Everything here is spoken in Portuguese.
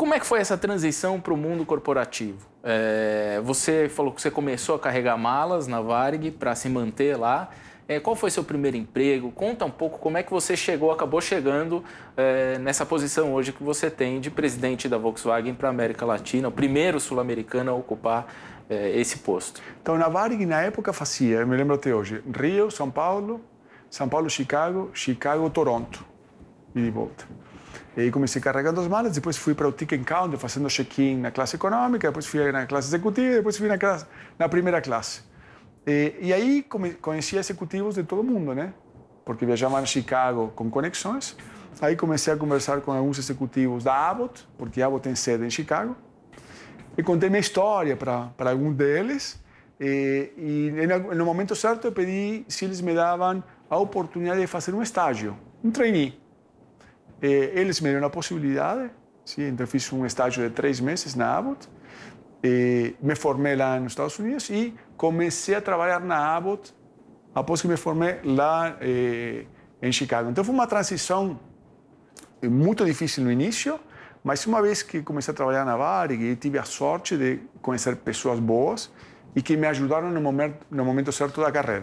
Como é que foi essa transição para o mundo corporativo? É, você falou que você começou a carregar malas na Varg para se manter lá. É, qual foi seu primeiro emprego? Conta um pouco como é que você chegou, acabou chegando é, nessa posição hoje que você tem de presidente da Volkswagen para a América Latina, o primeiro sul-americano a ocupar é, esse posto. Então, na Varg, na época, fazia, eu me lembro até hoje, Rio, São Paulo, São Paulo, Chicago, Chicago, Toronto e de volta. E aí comecei carregando as malas, depois fui para o Ticket Counter fazendo check-in na classe econômica, depois fui na classe executiva, depois fui na, classe, na primeira classe. E, e aí come, conheci executivos de todo mundo, né? Porque viajava em Chicago com conexões. Aí comecei a conversar com alguns executivos da Abbott, porque a Abbott tem sede em Chicago. E contei minha história para algum deles. E, e no momento certo eu pedi se eles me davam a oportunidade de fazer um estágio, um trainee eles eh, me deram a possibilidade, sim, então fiz um estágio de três meses na Abbott, eh, me formei lá nos Estados Unidos e comecei a trabalhar na Abbott após que me formei lá em eh, Chicago. Então foi uma transição muito difícil no início, mas uma vez que comecei a trabalhar na Varig, tive a sorte de conhecer pessoas boas e que me ajudaram no momento, no momento certo da carreira.